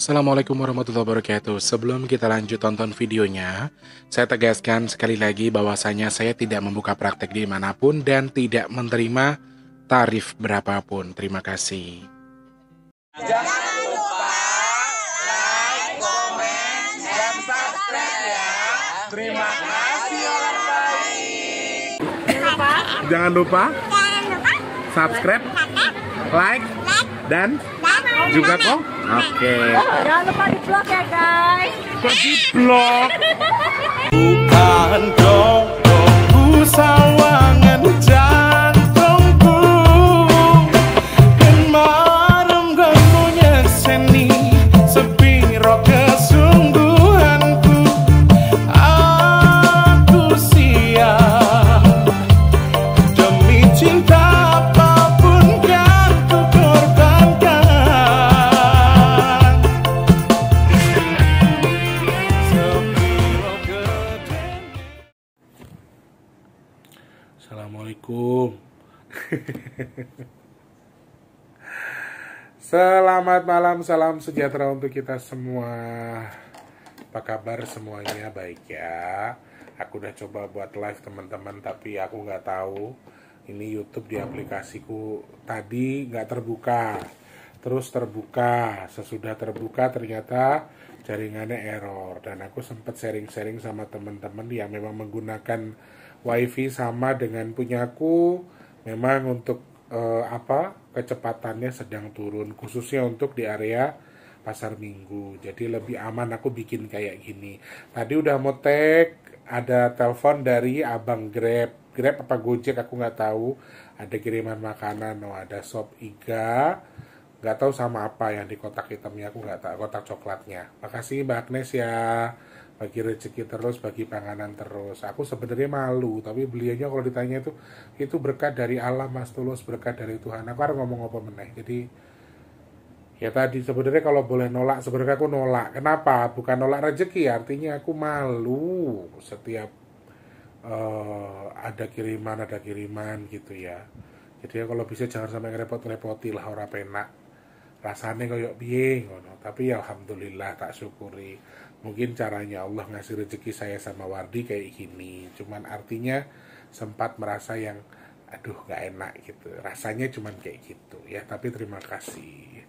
Assalamualaikum warahmatullahi wabarakatuh. Sebelum kita lanjut tonton videonya, saya tegaskan sekali lagi bahwasanya saya tidak membuka praktek di manapun dan tidak menerima tarif berapapun. Terima kasih. Jangan lupa like, komen, dan subscribe ya. Terima kasih orang baik. Jangan lupa, Jangan lupa subscribe, like, like dan, dan juga komen okay. jangan lupa di vlog ya guys di vlog bukan dong busawangan jalan Selamat malam, salam sejahtera untuk kita semua. Apa kabar semuanya? Baik ya. Aku udah coba buat live teman-teman, tapi aku nggak tahu. Ini YouTube di aplikasiku tadi nggak terbuka, terus terbuka. Sesudah terbuka ternyata jaringannya error dan aku sempat sharing-sharing sama teman-teman yang memang menggunakan wifi sama dengan punyaku memang untuk uh, apa kecepatannya sedang turun khususnya untuk di area pasar minggu jadi lebih aman aku bikin kayak gini tadi udah mau tag ada telepon dari abang grab grab apa gojek aku nggak tahu ada kiriman makanan oh ada sop iga nggak tahu sama apa yang di kotak hitamnya aku nggak tahu kotak coklatnya makasih mbak Agnes ya bagi rezeki terus, bagi panganan terus. Aku sebenarnya malu, tapi belianya kalau ditanya itu itu berkat dari Allah Mas Tulus, berkat dari Tuhan. Aku harus ngomong apa meneh. Jadi ya tadi sebenarnya kalau boleh nolak, sebenarnya aku nolak. Kenapa? Bukan nolak rezeki, artinya aku malu setiap uh, ada kiriman, ada kiriman gitu ya. Jadi ya, kalau bisa jangan sampai repot repotilah orang penak rasanya koyo piye ngono tapi ya alhamdulillah tak syukuri mungkin caranya Allah ngasih rezeki saya sama Wardi kayak gini cuman artinya sempat merasa yang aduh nggak enak gitu rasanya cuman kayak gitu ya tapi terima kasih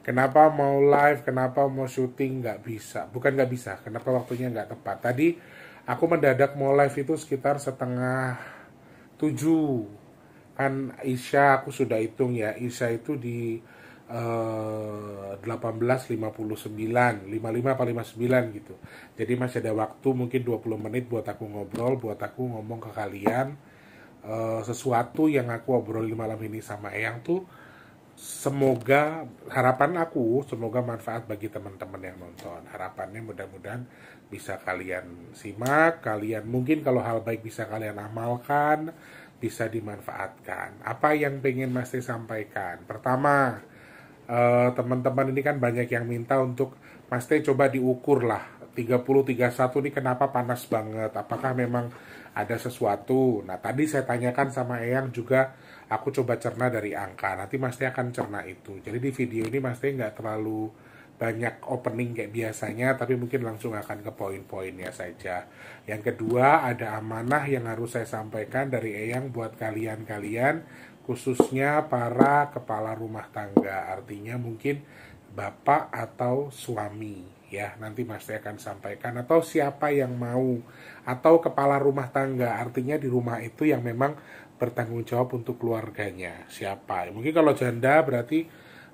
kenapa mau live kenapa mau syuting nggak bisa bukan nggak bisa kenapa waktunya nggak tepat tadi aku mendadak mau live itu sekitar setengah tujuh kan Isya aku sudah hitung ya Isya itu di eh, 18.59 55 apa 59 gitu jadi masih ada waktu mungkin 20 menit buat aku ngobrol buat aku ngomong ke kalian eh, sesuatu yang aku obrolin malam ini sama Eyang tuh semoga harapan aku semoga manfaat bagi teman-teman yang nonton harapannya mudah-mudahan bisa kalian simak kalian mungkin kalau hal baik bisa kalian amalkan bisa dimanfaatkan apa yang pengen Mas sampaikan pertama teman eh, teman-teman ini kan banyak yang minta untuk Mas Teh coba diukur lah 30-31 ini kenapa panas banget apakah memang ada sesuatu nah tadi saya tanyakan sama Eyang juga aku coba cerna dari angka nanti Mas Teh akan cerna itu jadi di video ini Mas Teh nggak terlalu banyak opening kayak biasanya, tapi mungkin langsung akan ke poin-poinnya saja. Yang kedua, ada amanah yang harus saya sampaikan dari Eyang buat kalian-kalian, khususnya para kepala rumah tangga. Artinya mungkin bapak atau suami ya nanti masih akan sampaikan atau siapa yang mau atau kepala rumah tangga artinya di rumah itu yang memang bertanggung jawab untuk keluarganya siapa mungkin kalau janda berarti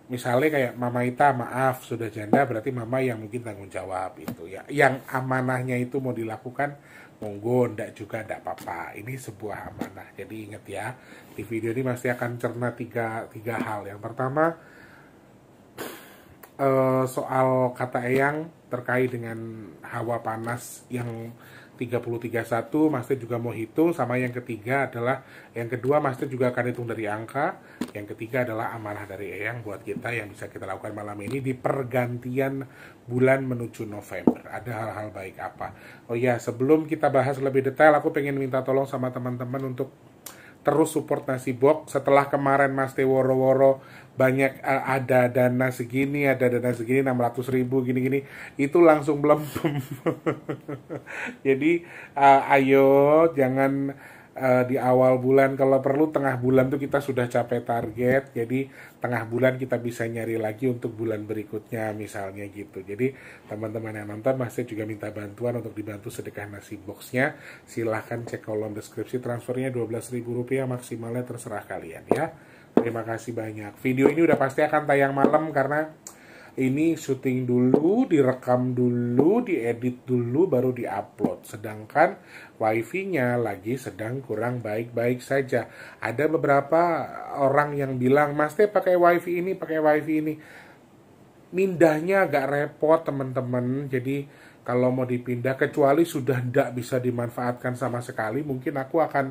misalnya kayak mama Ita maaf sudah janda berarti mama yang mungkin tanggung jawab itu ya yang amanahnya itu mau dilakukan monggo ndak juga ndak apa-apa ini sebuah amanah jadi ingat ya di video ini masih akan cerna tiga, tiga hal yang pertama uh, soal kata eyang terkait dengan hawa panas yang 331 Master juga mau hitung sama yang ketiga adalah yang kedua Master juga akan hitung dari angka yang ketiga adalah amanah dari Eyang buat kita yang bisa kita lakukan malam ini di pergantian bulan menuju November ada hal-hal baik apa oh ya sebelum kita bahas lebih detail aku pengen minta tolong sama teman-teman untuk terus support nasi box setelah kemarin Mas Teworo-Woro banyak ada dana segini ada dana segini 600 ribu gini-gini itu langsung belum jadi uh, ayo jangan uh, di awal bulan kalau perlu tengah bulan tuh kita sudah capai target jadi tengah bulan kita bisa nyari lagi untuk bulan berikutnya misalnya gitu jadi teman-teman yang nonton masih juga minta bantuan untuk dibantu sedekah nasi boxnya silahkan cek kolom deskripsi transfernya ribu rupiah maksimalnya terserah kalian ya terima kasih banyak. Video ini udah pasti akan tayang malam karena ini syuting dulu, direkam dulu, diedit dulu, baru diupload. Sedangkan wifi-nya lagi sedang kurang baik-baik saja. Ada beberapa orang yang bilang, Mas Teh pakai wifi ini, pakai wifi ini. Mindahnya agak repot teman-teman, jadi kalau mau dipindah, kecuali sudah tidak bisa dimanfaatkan sama sekali, mungkin aku akan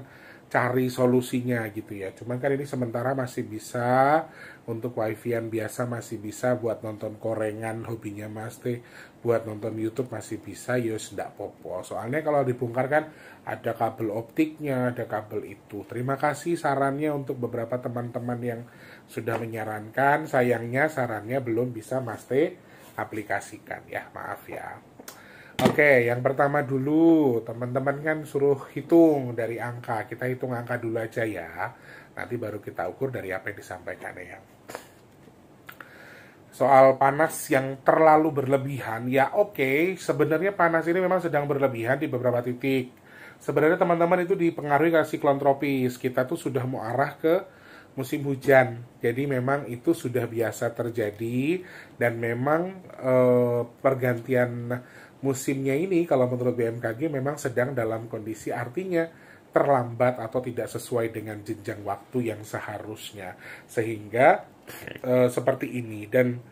cari solusinya gitu ya. Cuman kan ini sementara masih bisa untuk wifi yang biasa masih bisa buat nonton korengan hobinya Mas Teh, buat nonton YouTube masih bisa ya sudah popo. Soalnya kalau dibongkar kan ada kabel optiknya, ada kabel itu. Terima kasih sarannya untuk beberapa teman-teman yang sudah menyarankan. Sayangnya sarannya belum bisa Mas Teh aplikasikan ya. Maaf ya. Oke, yang pertama dulu, teman-teman kan suruh hitung dari angka. Kita hitung angka dulu aja ya. Nanti baru kita ukur dari apa yang disampaikan ya. Soal panas yang terlalu berlebihan, ya oke, okay, sebenarnya panas ini memang sedang berlebihan di beberapa titik. Sebenarnya teman-teman itu dipengaruhi oleh siklon tropis. Kita tuh sudah mau arah ke musim hujan. Jadi memang itu sudah biasa terjadi dan memang eh, pergantian musimnya ini kalau menurut BMKG memang sedang dalam kondisi artinya terlambat atau tidak sesuai dengan jenjang waktu yang seharusnya sehingga uh, seperti ini dan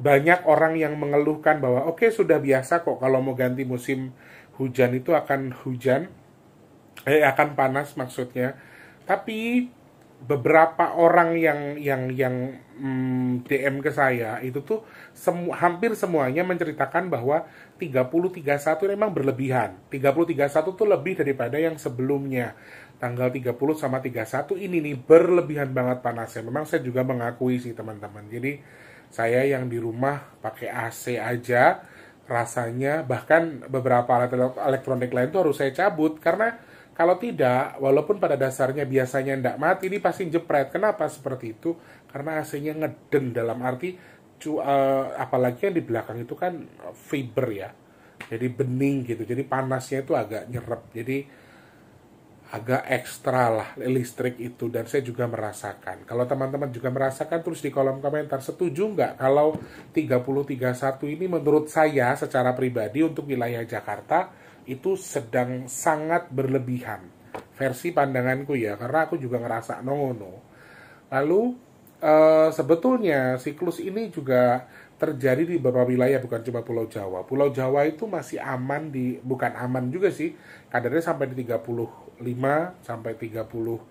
banyak orang yang mengeluhkan bahwa oke okay, sudah biasa kok kalau mau ganti musim hujan itu akan hujan eh akan panas maksudnya tapi beberapa orang yang yang yang mm, DM ke saya itu tuh semu hampir semuanya menceritakan bahwa 30-31 memang berlebihan. 30-31 tuh lebih daripada yang sebelumnya. Tanggal 30 sama 31 ini nih berlebihan banget panasnya. Memang saya juga mengakui sih teman-teman. Jadi saya yang di rumah pakai AC aja rasanya bahkan beberapa alat elektronik lain tuh harus saya cabut karena kalau tidak, walaupun pada dasarnya biasanya tidak mati, ini pasti jepret. Kenapa seperti itu? Karena AC-nya ngeden dalam arti uh, apalagi yang di belakang itu kan eh, fiber ya jadi bening gitu jadi panasnya itu agak nyerap jadi agak ekstra lah listrik itu dan saya juga merasakan kalau teman-teman juga merasakan terus di kolom komentar setuju nggak kalau 3031 ini menurut saya secara pribadi untuk wilayah Jakarta itu sedang sangat berlebihan versi pandanganku ya karena aku juga ngerasa nongono lalu Eh, sebetulnya siklus ini juga terjadi di beberapa wilayah bukan cuma Pulau Jawa. Pulau Jawa itu masih aman di bukan aman juga sih. Kadarnya sampai di 35 sampai 36.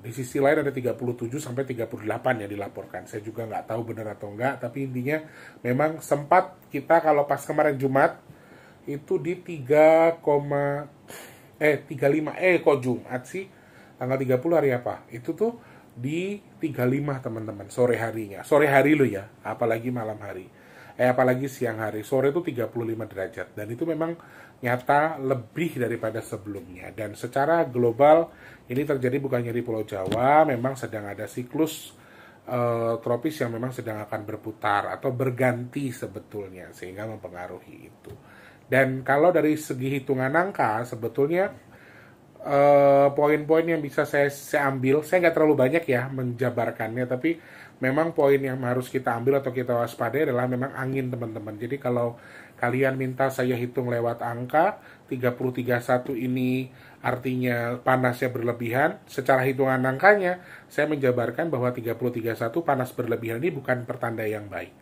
Di sisi lain ada 37 sampai 38 yang dilaporkan. Saya juga nggak tahu benar atau enggak, tapi intinya memang sempat kita kalau pas kemarin Jumat itu di 3, eh 35 eh kok Jumat sih? Tanggal 30 hari apa? Itu tuh di 35 teman-teman sore harinya sore hari lo ya apalagi malam hari eh apalagi siang hari sore itu 35 derajat dan itu memang nyata lebih daripada sebelumnya dan secara global ini terjadi bukan hanya di Pulau Jawa memang sedang ada siklus uh, tropis yang memang sedang akan berputar atau berganti sebetulnya sehingga mempengaruhi itu. Dan kalau dari segi hitungan angka sebetulnya Eh, poin-poin yang bisa saya, saya ambil, saya nggak terlalu banyak ya menjabarkannya, tapi memang poin yang harus kita ambil atau kita waspadai adalah memang angin teman-teman. Jadi kalau kalian minta saya hitung lewat angka 331 ini artinya panasnya berlebihan, secara hitungan angkanya saya menjabarkan bahwa 331 panas berlebihan ini bukan pertanda yang baik.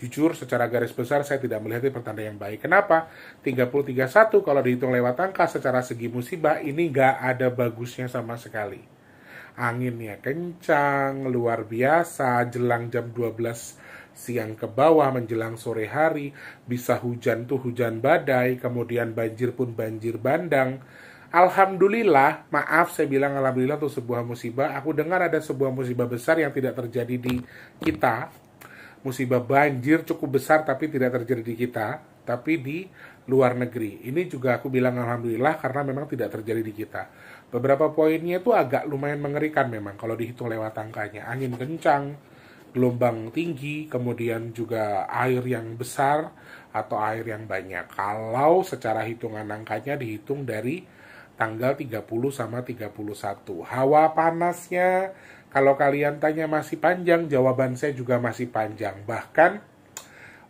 Jujur, secara garis besar saya tidak melihat pertanda yang baik. Kenapa? 33.1 kalau dihitung lewat angka secara segi musibah ini nggak ada bagusnya sama sekali. Anginnya kencang, luar biasa, jelang jam 12 siang ke bawah menjelang sore hari, bisa hujan tuh hujan badai, kemudian banjir pun banjir bandang. Alhamdulillah, maaf saya bilang Alhamdulillah tuh sebuah musibah. Aku dengar ada sebuah musibah besar yang tidak terjadi di kita, musibah banjir cukup besar tapi tidak terjadi di kita, tapi di luar negeri. Ini juga aku bilang alhamdulillah karena memang tidak terjadi di kita. Beberapa poinnya itu agak lumayan mengerikan memang kalau dihitung lewat angkanya. Angin kencang, gelombang tinggi, kemudian juga air yang besar atau air yang banyak. Kalau secara hitungan angkanya dihitung dari tanggal 30 sama 31. Hawa panasnya kalau kalian tanya masih panjang, jawaban saya juga masih panjang. Bahkan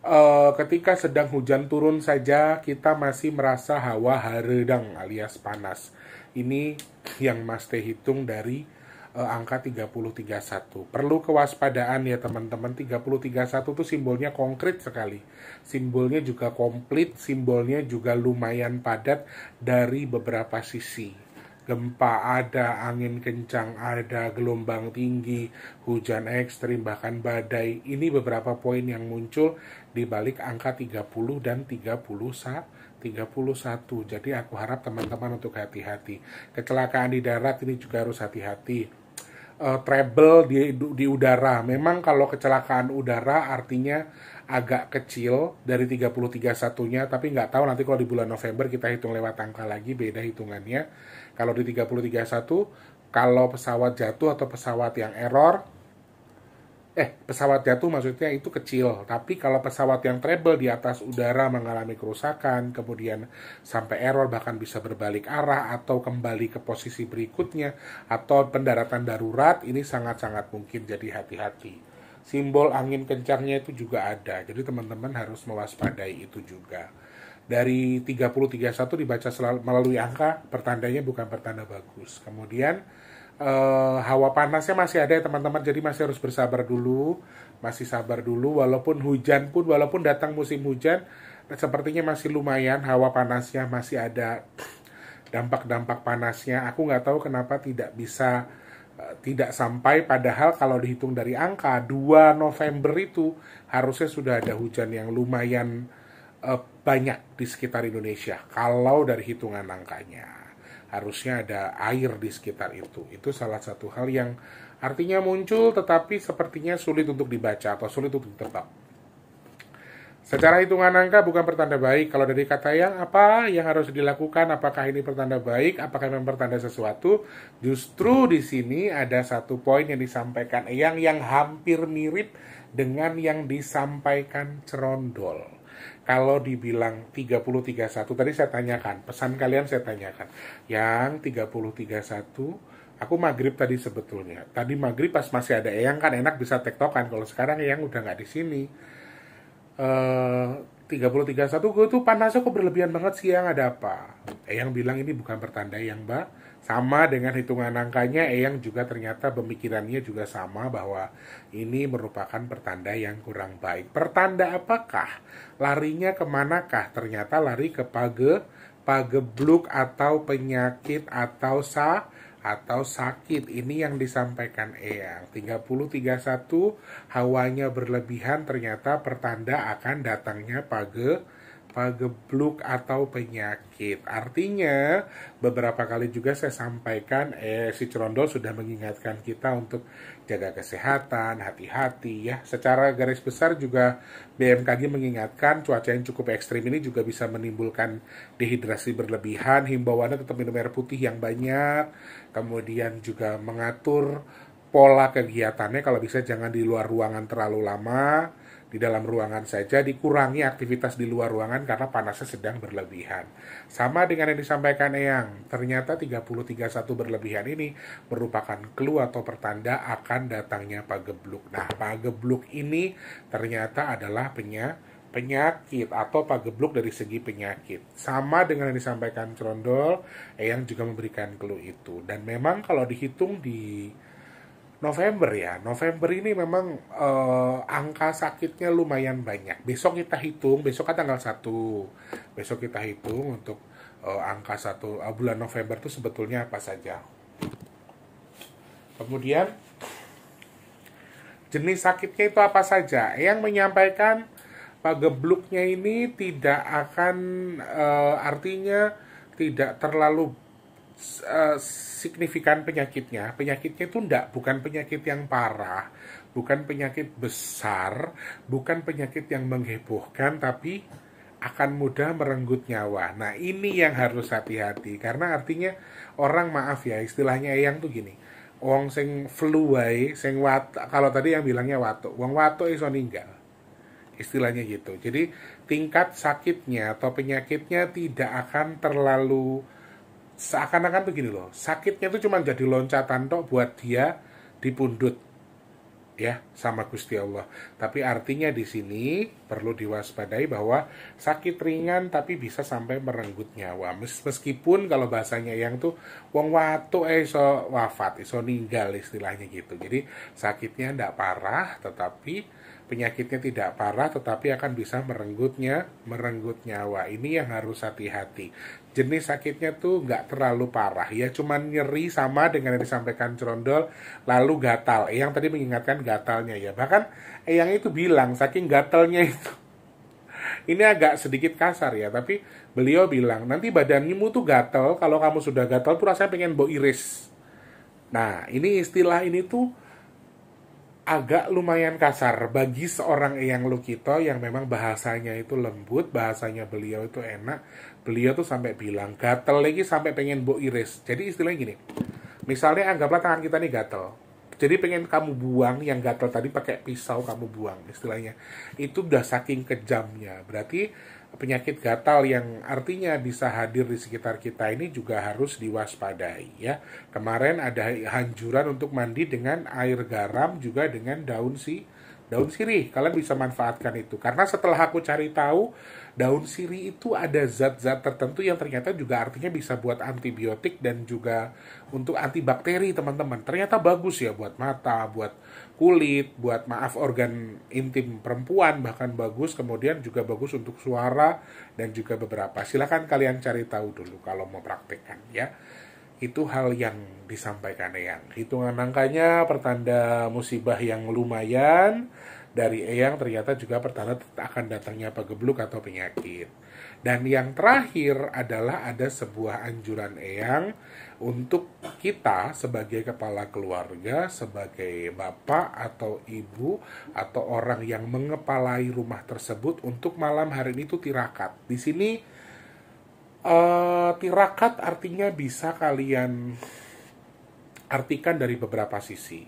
e, ketika sedang hujan turun saja, kita masih merasa hawa haredang alias panas. Ini yang Mas Teh hitung dari e, angka 3031. Perlu kewaspadaan ya teman-teman. 3031 itu simbolnya konkret sekali. Simbolnya juga komplit, simbolnya juga lumayan padat dari beberapa sisi gempa ada, angin kencang ada, gelombang tinggi, hujan ekstrim, bahkan badai. Ini beberapa poin yang muncul di balik angka 30 dan saat. 31. Jadi aku harap teman-teman untuk hati-hati. Kecelakaan di darat ini juga harus hati-hati. Uh, treble di di udara. Memang kalau kecelakaan udara artinya agak kecil dari 33 satunya, tapi nggak tahu nanti kalau di bulan November kita hitung lewat angka lagi beda hitungannya kalau di 331 kalau pesawat jatuh atau pesawat yang error eh pesawat jatuh maksudnya itu kecil tapi kalau pesawat yang treble di atas udara mengalami kerusakan kemudian sampai error bahkan bisa berbalik arah atau kembali ke posisi berikutnya atau pendaratan darurat ini sangat-sangat mungkin jadi hati-hati simbol angin kencangnya itu juga ada jadi teman-teman harus mewaspadai itu juga dari 331 dibaca selalu, melalui angka pertandanya bukan pertanda bagus. Kemudian eh, hawa panasnya masih ada ya teman-teman jadi masih harus bersabar dulu, masih sabar dulu walaupun hujan pun walaupun datang musim hujan sepertinya masih lumayan hawa panasnya masih ada dampak-dampak panasnya. Aku nggak tahu kenapa tidak bisa eh, tidak sampai padahal kalau dihitung dari angka 2 November itu harusnya sudah ada hujan yang lumayan eh, banyak di sekitar Indonesia kalau dari hitungan angkanya harusnya ada air di sekitar itu itu salah satu hal yang artinya muncul tetapi sepertinya sulit untuk dibaca atau sulit untuk ditebak Secara hitungan angka bukan pertanda baik. Kalau dari kata yang apa yang harus dilakukan, apakah ini pertanda baik, apakah memang pertanda sesuatu? Justru di sini ada satu poin yang disampaikan yang yang hampir mirip dengan yang disampaikan Cerondol kalau dibilang 3031 tadi saya tanyakan, pesan kalian saya tanyakan. Yang 3031 aku maghrib tadi sebetulnya. Tadi maghrib pas masih ada Eyang kan enak bisa tektokan. Kalau sekarang Eyang udah nggak di sini. Uh, 3031 gue tuh panasnya kok berlebihan banget siang ada apa? Eyang bilang ini bukan pertanda yang mbak sama dengan hitungan angkanya, Eyang eh, juga ternyata pemikirannya juga sama bahwa ini merupakan pertanda yang kurang baik. Pertanda apakah? Larinya kemanakah? Ternyata lari ke page, pagebluk atau penyakit atau sa atau sakit. Ini yang disampaikan Eyang. 3031 hawanya berlebihan ternyata pertanda akan datangnya page pegebluk atau penyakit. Artinya, beberapa kali juga saya sampaikan, eh, si Cerondol sudah mengingatkan kita untuk jaga kesehatan, hati-hati ya. Secara garis besar juga BMKG mengingatkan cuaca yang cukup ekstrim ini juga bisa menimbulkan dehidrasi berlebihan. Himbauannya tetap minum air putih yang banyak, kemudian juga mengatur pola kegiatannya kalau bisa jangan di luar ruangan terlalu lama, di dalam ruangan saja dikurangi aktivitas di luar ruangan karena panasnya sedang berlebihan. Sama dengan yang disampaikan Eyang, ternyata 331 berlebihan ini merupakan clue atau pertanda akan datangnya pagebluk. Nah, pagebluk ini ternyata adalah penya penyakit atau pagebluk dari segi penyakit. Sama dengan yang disampaikan Trondol Eyang juga memberikan clue itu. Dan memang kalau dihitung di November ya. November ini memang uh, angka sakitnya lumayan banyak. Besok kita hitung, besok kan tanggal 1. Besok kita hitung untuk uh, angka 1 uh, eh, bulan November itu sebetulnya apa saja. Kemudian jenis sakitnya itu apa saja? Yang menyampaikan Pak ini tidak akan uh, artinya tidak terlalu Eh, signifikan penyakitnya. Penyakitnya itu enggak, bukan penyakit yang parah, bukan penyakit besar, bukan penyakit yang menghebohkan, tapi akan mudah merenggut nyawa. Nah ini yang harus hati-hati karena artinya orang maaf ya istilahnya yang tuh gini. Wong sing flu wae, sing wat kalau tadi yang bilangnya watu, wong watu iso ninggal istilahnya gitu. Jadi tingkat sakitnya atau penyakitnya tidak akan terlalu seakan-akan begini loh sakitnya tuh cuma jadi loncatan tok buat dia dipundut ya sama Gusti Allah. Tapi artinya di sini perlu diwaspadai bahwa sakit ringan tapi bisa sampai merenggut nyawa. Meskipun kalau bahasanya yang tuh wong watu eh iso wafat, iso ninggal istilahnya gitu. Jadi sakitnya tidak parah tetapi penyakitnya tidak parah tetapi akan bisa merenggutnya merenggut nyawa. Ini yang harus hati-hati jenis sakitnya tuh nggak terlalu parah ya cuman nyeri sama dengan yang disampaikan Cerondol lalu gatal yang tadi mengingatkan gatalnya ya bahkan yang itu bilang saking gatalnya itu ini agak sedikit kasar ya tapi beliau bilang nanti badanmu tuh gatal kalau kamu sudah gatal tuh rasanya pengen bau iris nah ini istilah ini tuh agak lumayan kasar bagi seorang Eyang Lukito yang memang bahasanya itu lembut, bahasanya beliau itu enak. Beliau tuh sampai bilang gatel lagi sampai pengen bu iris. Jadi istilahnya gini. Misalnya anggaplah tangan kita nih gatel. Jadi pengen kamu buang yang gatel tadi pakai pisau kamu buang istilahnya. Itu udah saking kejamnya. Berarti penyakit gatal yang artinya bisa hadir di sekitar kita ini juga harus diwaspadai ya. Kemarin ada hanjuran untuk mandi dengan air garam juga dengan daun si daun sirih kalian bisa manfaatkan itu karena setelah aku cari tahu daun sirih itu ada zat-zat tertentu yang ternyata juga artinya bisa buat antibiotik dan juga untuk antibakteri teman-teman ternyata bagus ya buat mata buat kulit buat maaf organ intim perempuan bahkan bagus kemudian juga bagus untuk suara dan juga beberapa silahkan kalian cari tahu dulu kalau mau praktekkan ya itu hal yang disampaikan Eyang. Hitungan angkanya pertanda musibah yang lumayan dari Eyang ternyata juga pertanda akan datangnya pegebluk atau penyakit. Dan yang terakhir adalah ada sebuah anjuran Eyang untuk kita sebagai kepala keluarga, sebagai bapak atau ibu atau orang yang mengepalai rumah tersebut untuk malam hari ini itu tirakat. Di sini Eh, tirakat artinya bisa kalian artikan dari beberapa sisi.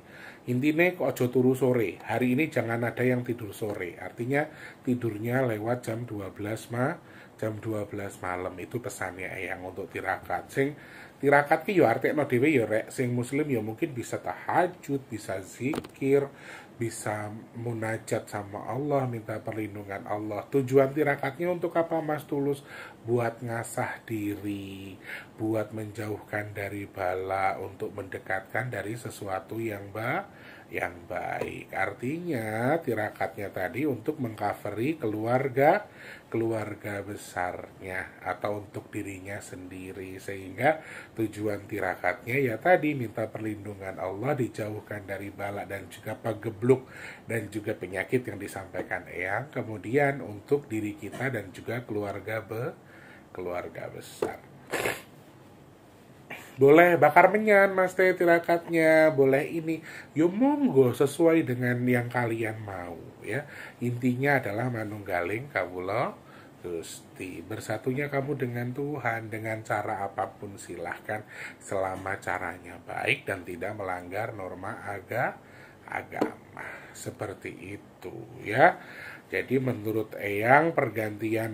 Intinya ojo turu sore. Hari ini jangan ada yang tidur sore. Artinya tidurnya lewat jam 12 ma jam 12 malam itu pesannya yang untuk tirakat. Sing tirakat ki yo artekno dhewe yo rek sing muslim yo mungkin bisa tahajud, bisa zikir, bisa munajat sama Allah, minta perlindungan Allah. Tujuan tirakatnya untuk apa Mas Tulus? Buat ngasah diri, buat menjauhkan dari bala, untuk mendekatkan dari sesuatu yang baik yang baik. Artinya tirakatnya tadi untuk mengcoveri keluarga keluarga besarnya atau untuk dirinya sendiri sehingga tujuan tirakatnya ya tadi minta perlindungan Allah dijauhkan dari bala dan juga pagebluk dan juga penyakit yang disampaikan Eyang kemudian untuk diri kita dan juga keluarga be keluarga besar boleh bakar menyan mas teh tirakatnya boleh ini yo ya, monggo sesuai dengan yang kalian mau ya intinya adalah manunggaling terus Gusti bersatunya kamu dengan Tuhan dengan cara apapun silahkan selama caranya baik dan tidak melanggar norma aga agama seperti itu ya jadi menurut Eyang pergantian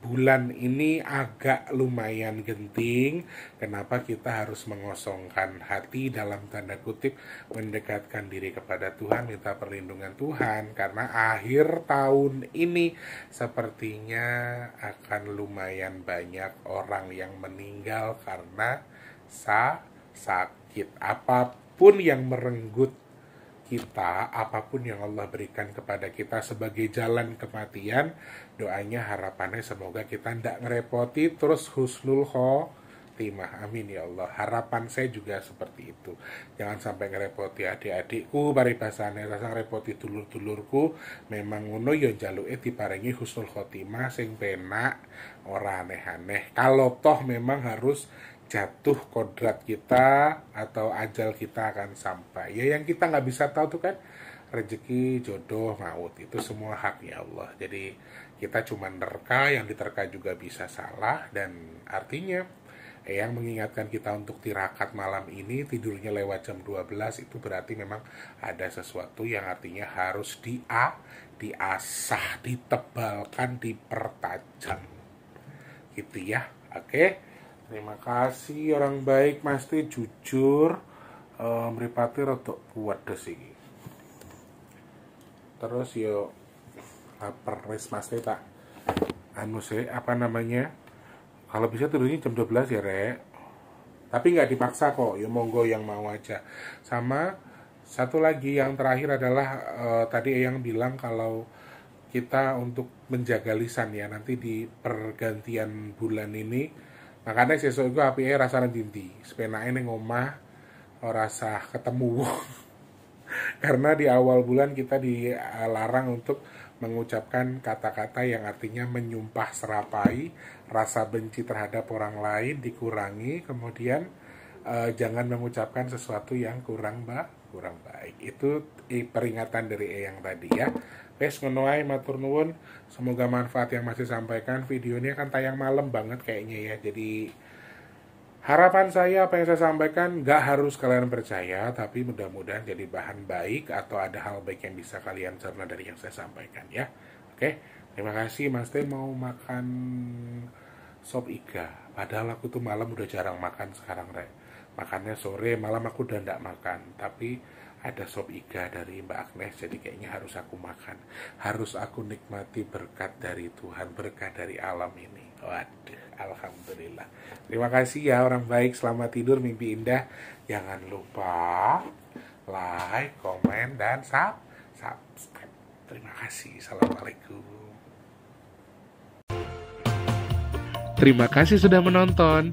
bulan ini agak lumayan genting. Kenapa kita harus mengosongkan hati dalam tanda kutip mendekatkan diri kepada Tuhan, minta perlindungan Tuhan karena akhir tahun ini sepertinya akan lumayan banyak orang yang meninggal karena sa sakit apapun yang merenggut kita, apapun yang Allah berikan kepada kita sebagai jalan kematian, doanya harapannya semoga kita tidak ngerepoti terus husnul khotimah amin ya Allah harapan saya juga seperti itu jangan sampai ngerepoti adik-adikku paribasannya rasa ngerepoti dulur-dulurku memang ngono yo ya jaluke diparingi husnul khotimah sing penak ora aneh-aneh kalau toh memang harus jatuh kodrat kita atau ajal kita akan sampai ya yang kita nggak bisa tahu tuh kan rezeki jodoh maut itu semua haknya Allah jadi kita cuma nerka, yang diterka juga bisa salah dan artinya yang mengingatkan kita untuk tirakat malam ini tidurnya lewat jam 12 itu berarti memang ada sesuatu yang artinya harus dia diasah, ditebalkan, dipertajam. Gitu ya. Oke. Terima kasih orang baik pasti jujur e, eh, mripate rotok puwedes desi. Terus yuk lapar wes mas tak anu sih apa namanya kalau bisa tidurnya jam 12 ya rek tapi nggak dipaksa kok ya monggo yang mau aja sama satu lagi yang terakhir adalah uh, tadi yang bilang kalau kita untuk menjaga lisan ya nanti di pergantian bulan ini makanya sesuatu itu api rasanya dinti sepena ini ngomah, rasa ketemu karena di awal bulan kita dilarang untuk mengucapkan kata-kata yang artinya menyumpah serapai, rasa benci terhadap orang lain dikurangi, kemudian uh, jangan mengucapkan sesuatu yang kurang ba kurang baik. Itu eh, peringatan dari Eyang tadi ya. Wes ngonoai matur nuwun. Semoga manfaat yang masih sampaikan video ini akan tayang malam banget kayaknya ya. Jadi Harapan saya apa yang saya sampaikan gak harus kalian percaya, tapi mudah-mudahan jadi bahan baik atau ada hal baik yang bisa kalian cerna dari yang saya sampaikan ya. Oke, terima kasih Mas Teh mau makan sop iga. Padahal aku tuh malam udah jarang makan sekarang, Rek. Makannya sore, malam aku udah ndak makan. Tapi ada sop iga dari Mbak Agnes jadi kayaknya harus aku makan harus aku nikmati berkat dari Tuhan berkat dari alam ini waduh Alhamdulillah terima kasih ya orang baik selamat tidur mimpi indah jangan lupa like komen dan subscribe terima kasih Assalamualaikum Terima kasih sudah menonton